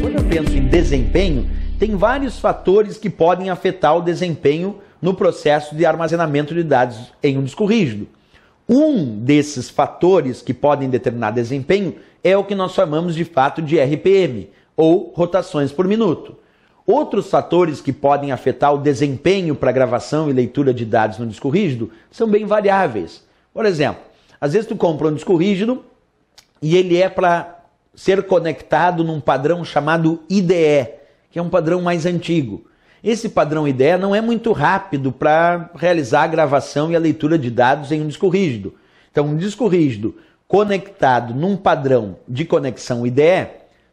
Quando eu penso em desempenho, tem vários fatores que podem afetar o desempenho no processo de armazenamento de dados em um disco rígido. Um desses fatores que podem determinar desempenho é o que nós chamamos de fato de RPM, ou rotações por minuto. Outros fatores que podem afetar o desempenho para gravação e leitura de dados no disco rígido são bem variáveis. Por exemplo, às vezes tu compra um disco rígido e ele é para ser conectado num padrão chamado IDE, que é um padrão mais antigo. Esse padrão IDE não é muito rápido para realizar a gravação e a leitura de dados em um disco rígido. Então, um disco rígido conectado num padrão de conexão IDE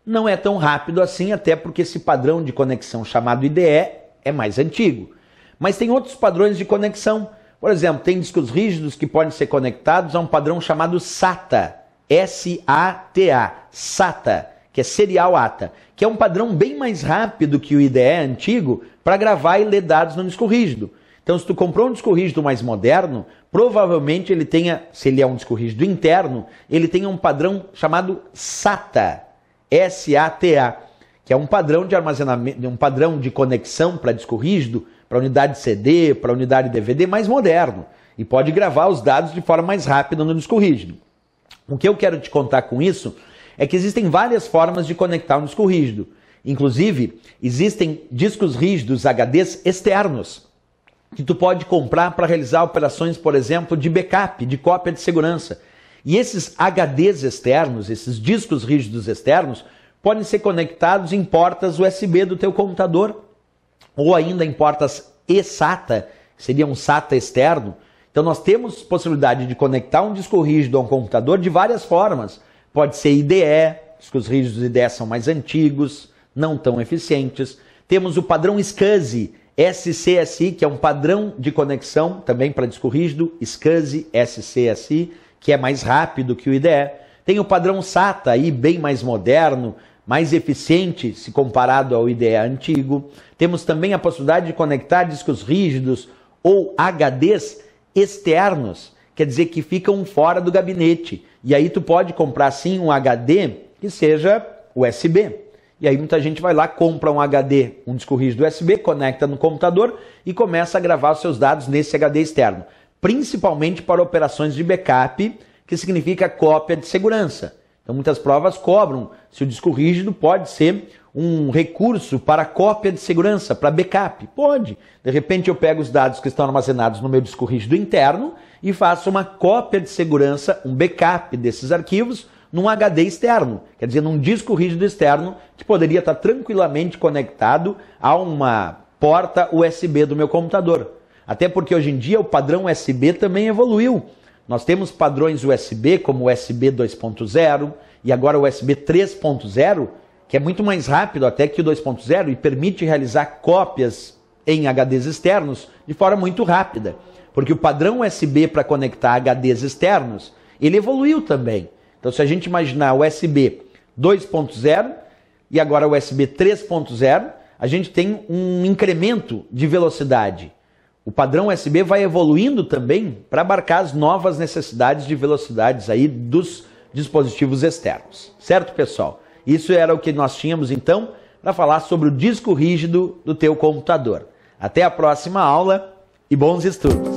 não é tão rápido assim, até porque esse padrão de conexão chamado IDE é mais antigo. Mas tem outros padrões de conexão. Por exemplo, tem discos rígidos que podem ser conectados a um padrão chamado SATA, S-A-T-A, SATA, que é serial ATA, que é um padrão bem mais rápido que o IDE antigo para gravar e ler dados no disco rígido. Então, se tu comprou um disco rígido mais moderno, provavelmente ele tenha, se ele é um disco rígido interno, ele tenha um padrão chamado SATA, S-A-T-A, que é um padrão de armazenamento, um padrão de conexão para disco rígido, para unidade CD, para unidade DVD mais moderno e pode gravar os dados de forma mais rápida no disco rígido. O que eu quero te contar com isso é que existem várias formas de conectar um disco rígido. Inclusive, existem discos rígidos HDs externos que tu pode comprar para realizar operações, por exemplo, de backup, de cópia de segurança. E esses HDs externos, esses discos rígidos externos, podem ser conectados em portas USB do teu computador ou ainda em portas eSATA, seria um SATA externo, então nós temos possibilidade de conectar um disco rígido a um computador de várias formas. Pode ser IDE, discos rígidos IDE são mais antigos, não tão eficientes. Temos o padrão SCSI, SCSI, que é um padrão de conexão também para disco rígido, SCSI, SCSI, que é mais rápido que o IDE. Tem o padrão SATA, aí bem mais moderno, mais eficiente se comparado ao IDE antigo. Temos também a possibilidade de conectar discos rígidos ou HDs externos, quer dizer que ficam fora do gabinete. E aí tu pode comprar sim um HD que seja USB. E aí muita gente vai lá, compra um HD, um disco rígido USB, conecta no computador e começa a gravar os seus dados nesse HD externo, principalmente para operações de backup, que significa cópia de segurança. Então muitas provas cobram se o disco rígido pode ser um recurso para cópia de segurança, para backup? Pode. De repente eu pego os dados que estão armazenados no meu disco rígido interno e faço uma cópia de segurança, um backup desses arquivos num HD externo, quer dizer, num disco rígido externo que poderia estar tranquilamente conectado a uma porta USB do meu computador. Até porque hoje em dia o padrão USB também evoluiu. Nós temos padrões USB como USB 2.0 e agora USB 3.0 que é muito mais rápido até que o 2.0 e permite realizar cópias em HDs externos de forma muito rápida, porque o padrão USB para conectar HDs externos, ele evoluiu também. Então se a gente imaginar USB 2.0 e agora USB 3.0, a gente tem um incremento de velocidade. O padrão USB vai evoluindo também para abarcar as novas necessidades de velocidades aí dos dispositivos externos. Certo, pessoal? Isso era o que nós tínhamos então para falar sobre o disco rígido do teu computador. Até a próxima aula e bons estudos!